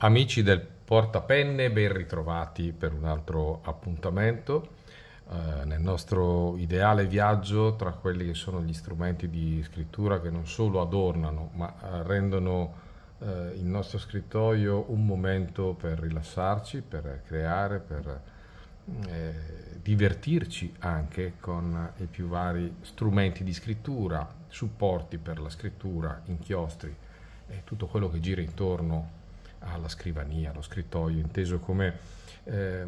Amici del portapenne, ben ritrovati per un altro appuntamento eh, nel nostro ideale viaggio tra quelli che sono gli strumenti di scrittura che non solo adornano ma eh, rendono eh, il nostro scrittoio un momento per rilassarci, per creare, per eh, divertirci anche con i più vari strumenti di scrittura, supporti per la scrittura, inchiostri e tutto quello che gira intorno alla scrivania, allo scrittoio, inteso come eh,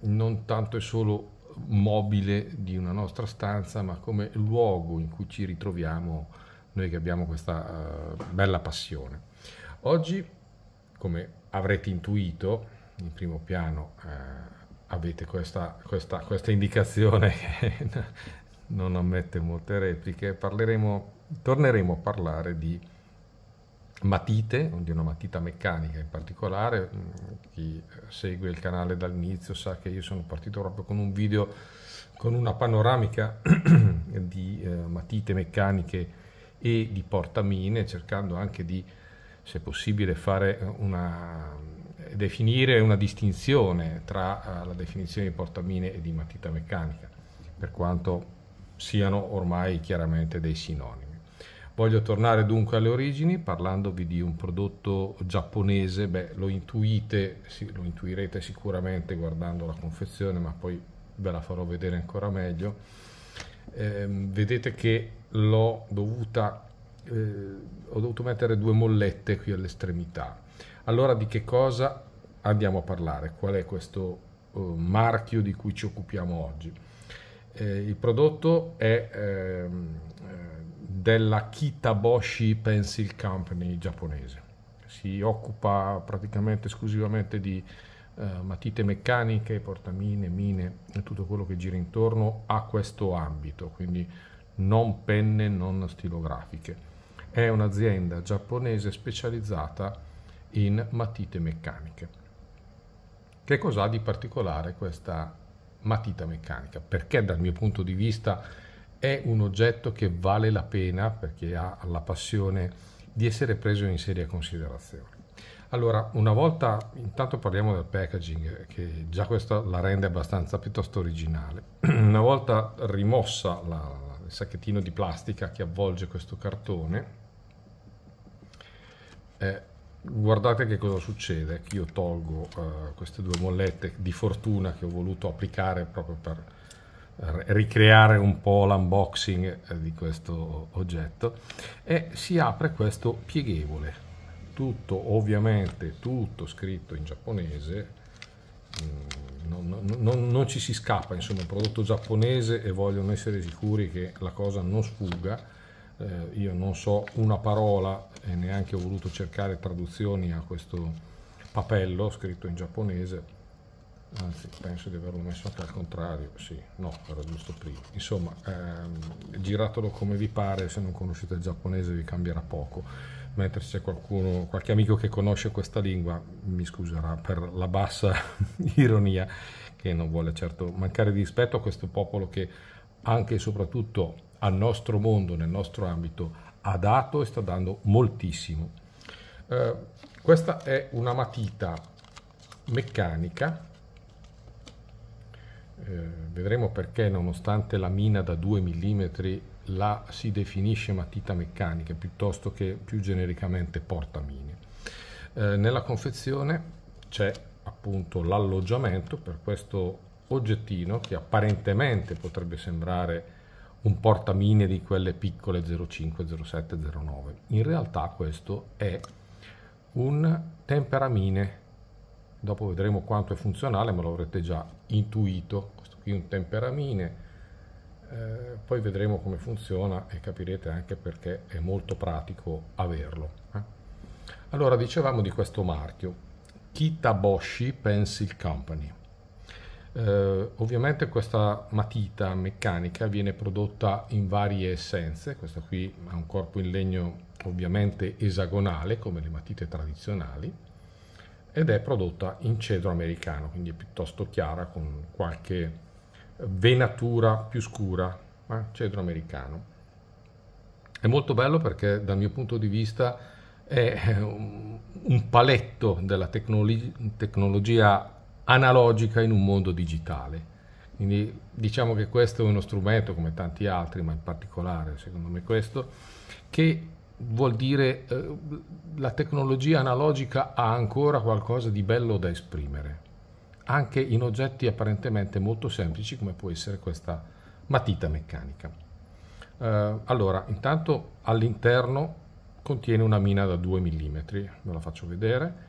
non tanto e solo mobile di una nostra stanza, ma come luogo in cui ci ritroviamo noi che abbiamo questa uh, bella passione. Oggi, come avrete intuito, in primo piano uh, avete questa, questa, questa indicazione che non ammette molte repliche, parleremo, torneremo a parlare di matite, di una matita meccanica in particolare, mm, chi segue il canale dall'inizio sa che io sono partito proprio con un video con una panoramica di eh, matite meccaniche e di portamine, cercando anche di, se possibile, fare una, definire una distinzione tra eh, la definizione di portamine e di matita meccanica, per quanto siano ormai chiaramente dei sinonimi. Voglio tornare dunque alle origini parlandovi di un prodotto giapponese, beh lo intuite, sì, lo intuirete sicuramente guardando la confezione, ma poi ve la farò vedere ancora meglio. Eh, vedete che l'ho dovuta, eh, ho dovuto mettere due mollette qui all'estremità. Allora di che cosa andiamo a parlare? Qual è questo eh, marchio di cui ci occupiamo oggi? Eh, il prodotto è ehm, della Kitaboshi Pencil Company giapponese. Si occupa praticamente esclusivamente di eh, matite meccaniche, portamine, mine e tutto quello che gira intorno a questo ambito, quindi non penne, non stilografiche. È un'azienda giapponese specializzata in matite meccaniche. Che cos'ha di particolare questa matita meccanica? Perché dal mio punto di vista è un oggetto che vale la pena perché ha la passione di essere preso in seria considerazione. Allora, una volta, intanto parliamo del packaging, che già questa la rende abbastanza piuttosto originale. Una volta rimossa la, il sacchettino di plastica che avvolge questo cartone, eh, guardate che cosa succede. Io tolgo eh, queste due mollette di fortuna che ho voluto applicare proprio per ricreare un po' l'unboxing eh, di questo oggetto e si apre questo pieghevole tutto ovviamente tutto scritto in giapponese mm, non, non, non, non ci si scappa insomma un prodotto giapponese e vogliono essere sicuri che la cosa non sfuga eh, io non so una parola e neanche ho voluto cercare traduzioni a questo papello scritto in giapponese anzi penso di averlo messo anche al contrario, sì, no, era giusto prima. Insomma, ehm, giratelo come vi pare, se non conoscete il giapponese vi cambierà poco, mentre se c'è qualcuno, qualche amico che conosce questa lingua, mi scuserà per la bassa ironia, che non vuole certo mancare di rispetto a questo popolo che anche e soprattutto al nostro mondo, nel nostro ambito, ha dato e sta dando moltissimo. Eh, questa è una matita meccanica eh, vedremo perché nonostante la mina da 2 mm la si definisce matita meccanica piuttosto che più genericamente portamine. Eh, nella confezione c'è appunto l'alloggiamento per questo oggettino che apparentemente potrebbe sembrare un portamine di quelle piccole 05, 07, 09. In realtà questo è un temperamine dopo vedremo quanto è funzionale ma lo avrete già intuito questo qui è un temperamine eh, poi vedremo come funziona e capirete anche perché è molto pratico averlo eh. allora dicevamo di questo marchio Kitaboshi Pencil Company eh, ovviamente questa matita meccanica viene prodotta in varie essenze questa qui ha un corpo in legno ovviamente esagonale come le matite tradizionali ed è prodotta in cedro americano, quindi è piuttosto chiara con qualche venatura più scura, ma cedro americano. È molto bello perché dal mio punto di vista è eh, un paletto della tecnologi- tecnologia analogica in un mondo digitale. Quindi diciamo che questo è uno strumento come tanti altri, ma in particolare secondo me questo, che vuol dire eh, la tecnologia analogica ha ancora qualcosa di bello da esprimere, anche in oggetti apparentemente molto semplici come può essere questa matita meccanica. Eh, allora, intanto all'interno contiene una mina da 2 mm, ve la faccio vedere,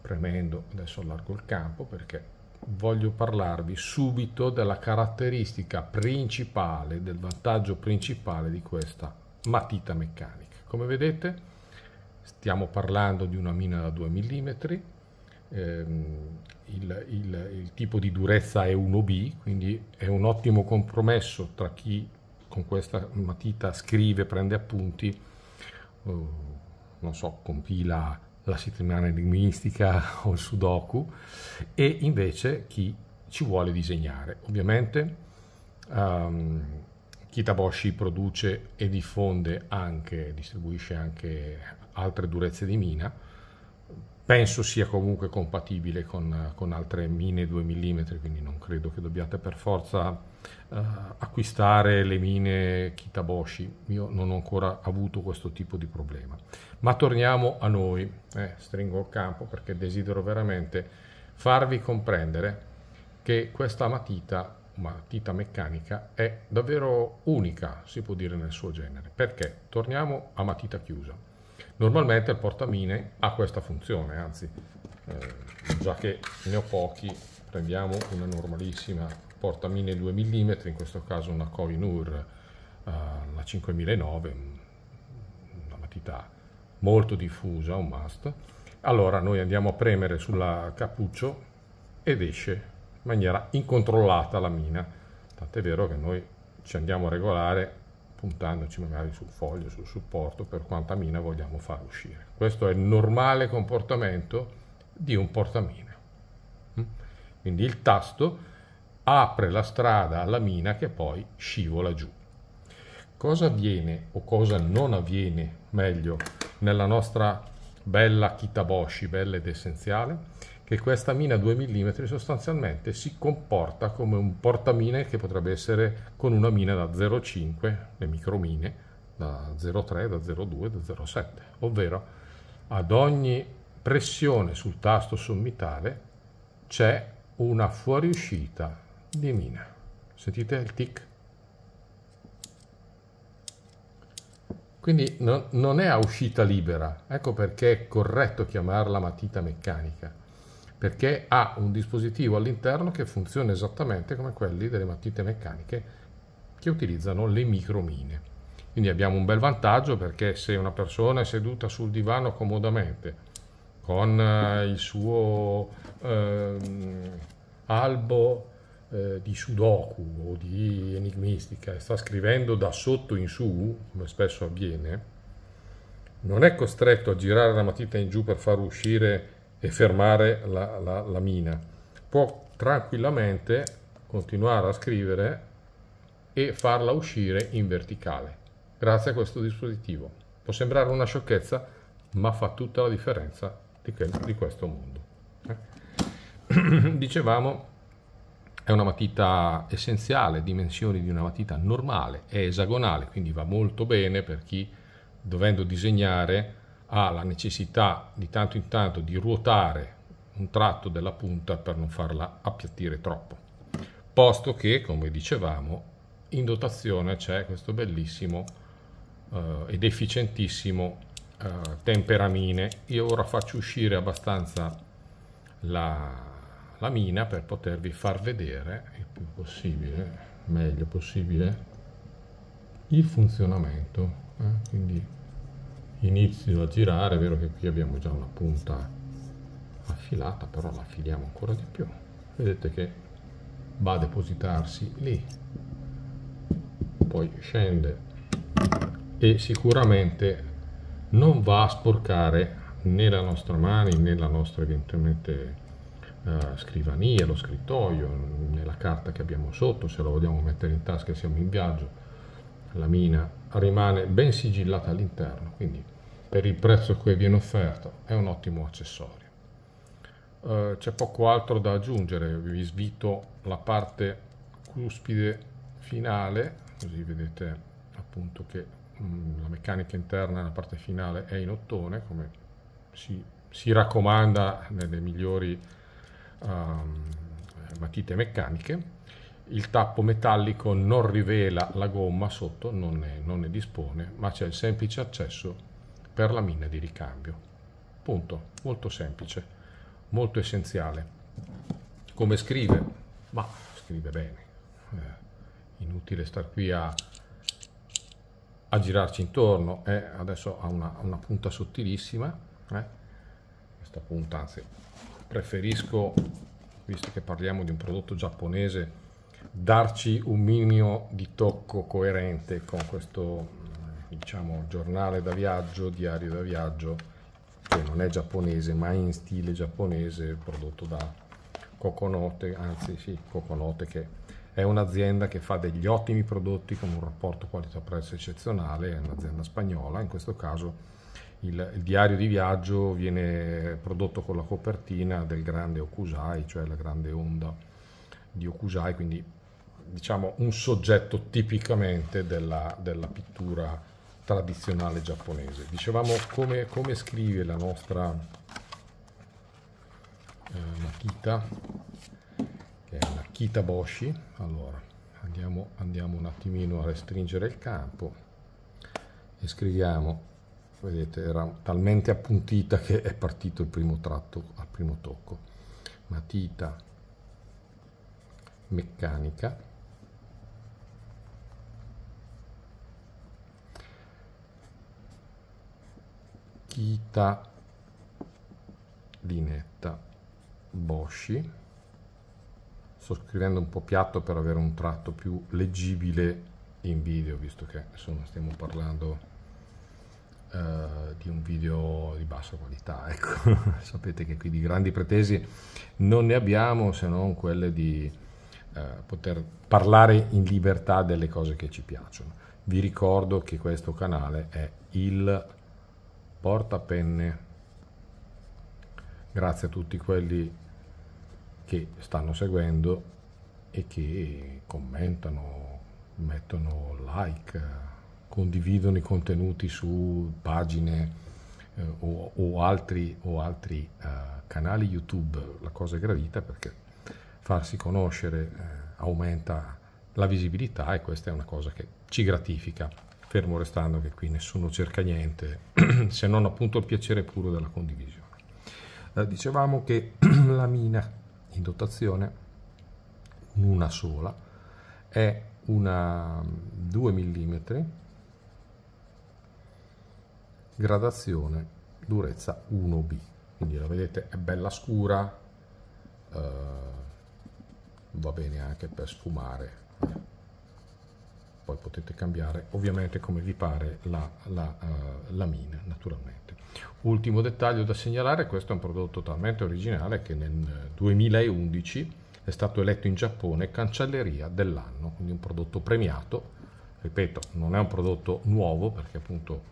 premendo adesso allargo il campo perché voglio parlarvi subito della caratteristica principale, del vantaggio principale di questa matita meccanica. Come vedete stiamo parlando di una mina da 2 mm, ehm, il, il, il, tipo di durezza è 1B, quindi è un ottimo compromesso tra chi con questa matita scrive, prende appunti, eh, non so, compila la settimana enigmistica o il sudoku e invece chi ci vuole disegnare. Ovviamente um, Kitaboshi produce e diffonde anche, distribuisce anche altre durezze di mina, penso sia comunque compatibile con, con altre mine 2 mm, quindi non credo che dobbiate per forza uh, acquistare le mine Kitaboshi, io non ho ancora avuto questo tipo di problema. Ma torniamo a noi, eh, stringo il campo perché desidero veramente farvi comprendere che questa matita matita meccanica è davvero unica, si può dire, nel suo genere. Perché? Torniamo a matita chiusa. Normalmente il portamine ha questa funzione, anzi, eh, già che ne ho pochi, prendiamo una normalissima portamine 2 mm, in questo caso una Koinur, eh, la 5009, una matita molto diffusa, un must. Allora noi andiamo a premere sulla cappuccio ed esce in maniera incontrollata la mina. Tant'è vero che noi ci andiamo a regolare puntandoci magari sul foglio, sul supporto, per quanta mina vogliamo far uscire. Questo è il normale comportamento di un portamina. Mm? Quindi il tasto apre la strada alla mina che poi scivola giù. Cosa avviene o cosa non avviene, meglio, nella nostra bella Kitaboshi, bella ed essenziale? che questa mina 2 mm sostanzialmente si comporta come un portamine che potrebbe essere con una mina da 0,5, le micromine, da 0,3, da 0,2, da 0,7, ovvero ad ogni pressione sul tasto sommitale c'è una fuoriuscita di mina. Sentite il tic? Quindi no, non è a uscita libera, ecco perché è corretto chiamarla matita meccanica perché ha un dispositivo all'interno che funziona esattamente come quelli delle matite meccaniche che utilizzano le micromine. Quindi abbiamo un bel vantaggio perché se una persona è seduta sul divano comodamente con eh, il suo eh, albo eh, di sudoku o di enigmistica e sta scrivendo da sotto in su, come spesso avviene, non è costretto a girare la matita in giù per far uscire e fermare la, la, la mina, può tranquillamente continuare a scrivere e farla uscire in verticale grazie a questo dispositivo. Può sembrare una sciocchezza, ma fa tutta la differenza di, quel, di questo mondo. Eh? Dicevamo, è una matita essenziale, dimensioni di una matita normale, è esagonale, quindi va molto bene per chi dovendo disegnare ha la necessità di tanto in tanto di ruotare un tratto della punta per non farla appiattire troppo, posto che, come dicevamo, in dotazione c'è questo bellissimo eh, ed efficientissimo eh, temperamine. Io ora faccio uscire abbastanza la, la mina per potervi far vedere il più possibile, meglio possibile, il funzionamento. Eh? Quindi inizio a girare è vero che qui abbiamo già una punta affilata però la affiliamo ancora di più vedete che va a depositarsi lì poi scende e sicuramente non va a sporcare né la nostra mano né la nostra eventualmente eh, scrivania, lo scrittoio, nella carta che abbiamo sotto, se lo vogliamo mettere in tasca siamo in viaggio, la mina rimane ben sigillata all'interno, quindi per il prezzo che viene offerto è un ottimo accessorio. Eh, c'è poco altro da aggiungere, vi svito la parte cuspide finale, così vedete appunto che mh, mm, la meccanica interna la parte finale è in ottone, come si, si raccomanda nelle migliori um, matite meccaniche il tappo metallico non rivela la gomma sotto, non ne, non ne dispone, ma c'è il semplice accesso per la mina di ricambio. Punto, molto semplice, molto essenziale. Come scrive? Ma scrive bene, eh, inutile star qui a, a girarci intorno, eh, adesso ha una, una punta sottilissima, eh. questa punta anzi preferisco, visto che parliamo di un prodotto giapponese, darci un minimo di tocco coerente con questo diciamo, giornale da viaggio, diario da viaggio, che non è giapponese ma è in stile giapponese prodotto da Coconote, anzi sì, Coconote che è un'azienda che fa degli ottimi prodotti con un rapporto qualità-prezzo eccezionale, è un'azienda spagnola, in questo caso il, il, diario di viaggio viene prodotto con la copertina del grande Okusai, cioè la grande onda di Okusai, quindi diciamo, un soggetto tipicamente della, della pittura tradizionale giapponese. Dicevamo come, come scrive la nostra eh, Makita, che è la Kitaboshi. Allora, andiamo, andiamo un attimino a restringere il campo e scriviamo vedete era talmente appuntita che è partito il primo tratto al primo tocco matita meccanica Kita Linetta Boschi sto scrivendo un po' piatto per avere un tratto più leggibile in video visto che insomma stiamo parlando eh, di un video di bassa qualità ecco sapete che qui di grandi pretesi non ne abbiamo se non quelle di eh, poter parlare in libertà delle cose che ci piacciono vi ricordo che questo canale è il penne. Grazie a tutti quelli che stanno seguendo e che commentano, mettono like, condividono i contenuti su pagine eh, o, o, altri, o altri eh, canali YouTube. La cosa è gradita perché farsi conoscere eh, aumenta la visibilità e questa è una cosa che ci gratifica fermo restando che qui nessuno cerca niente, se non appunto il piacere puro della condivisione. Eh, dicevamo che la mina in dotazione, una sola, è una 2 mm, gradazione, durezza 1B, quindi la vedete è bella scura, eh, va bene anche per sfumare eh, poi potete cambiare ovviamente come vi pare la, la, uh, la mina naturalmente. Ultimo dettaglio da segnalare, questo è un prodotto talmente originale che nel 2011 eh, è stato eletto in Giappone cancelleria dell'anno, quindi un prodotto premiato, ripeto non è un prodotto nuovo perché appunto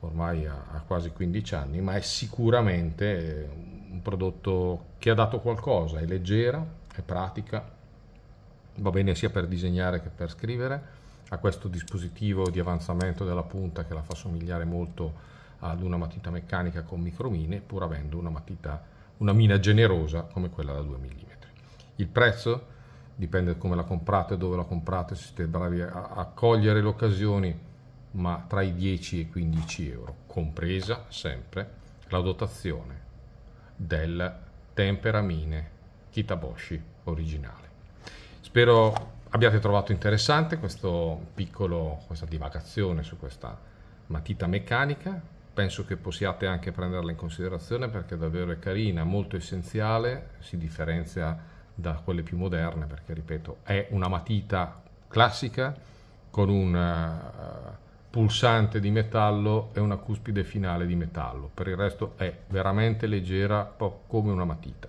ormai ha, quasi 15 anni, ma è sicuramente eh, un prodotto che ha dato qualcosa, è leggera, è pratica, va bene sia per disegnare che per scrivere, ha questo dispositivo di avanzamento della punta che la fa somigliare molto ad una matita meccanica con micromine pur avendo una matita una mina generosa come quella da 2 mm. Il prezzo dipende come la comprate, dove la comprate, se siete bravi a, a cogliere le occasioni, ma tra i 10 e i 15 euro, compresa sempre la dotazione del temperamine Kitaboshi originale. Spero abbiate trovato interessante piccolo, questa divagazione su questa matita meccanica. Penso che possiate anche prenderla in considerazione perché davvero è carina, molto essenziale, si differenzia da quelle più moderne perché, ripeto, è una matita classica con un uh, pulsante di metallo e una cuspide finale di metallo. Per il resto è veramente leggera, come una matita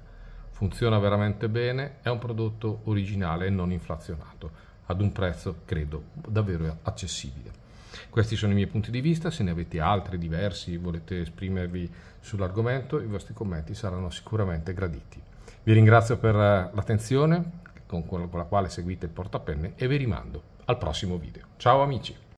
funziona veramente bene, è un prodotto originale e non inflazionato, ad un prezzo credo davvero accessibile. Questi sono i miei punti di vista, se ne avete altri diversi, volete esprimervi sull'argomento, i vostri commenti saranno sicuramente graditi. Vi ringrazio per eh, l'attenzione con la quale seguite il portapenne e vi rimando al prossimo video. Ciao amici!